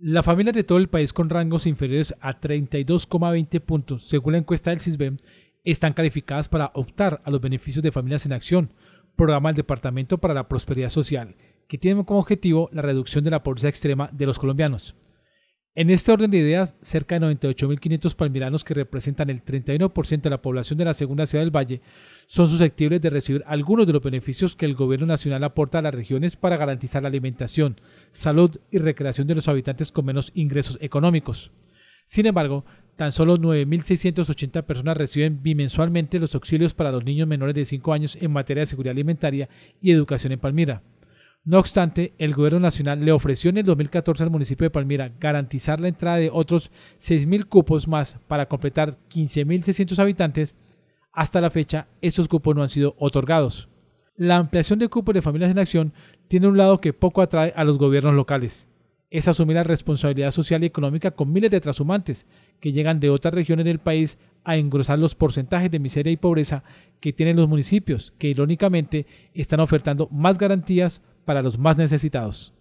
Las familias de todo el país con rangos inferiores a 32,20 puntos, según la encuesta del CISBEM, están calificadas para optar a los beneficios de Familias en Acción, programa del Departamento para la Prosperidad Social, que tiene como objetivo la reducción de la pobreza extrema de los colombianos. En este orden de ideas, cerca de 98.500 palmiranos que representan el 31% de la población de la segunda ciudad del Valle son susceptibles de recibir algunos de los beneficios que el gobierno nacional aporta a las regiones para garantizar la alimentación, salud y recreación de los habitantes con menos ingresos económicos. Sin embargo, tan solo 9.680 personas reciben bimensualmente los auxilios para los niños menores de 5 años en materia de seguridad alimentaria y educación en Palmira. No obstante, el gobierno nacional le ofreció en el 2014 al municipio de Palmira garantizar la entrada de otros 6.000 cupos más para completar 15.600 habitantes. Hasta la fecha, estos cupos no han sido otorgados. La ampliación de cupos de familias en acción tiene un lado que poco atrae a los gobiernos locales. Es asumir la responsabilidad social y económica con miles de transhumantes que llegan de otras regiones del país a engrosar los porcentajes de miseria y pobreza que tienen los municipios, que irónicamente están ofertando más garantías para los más necesitados.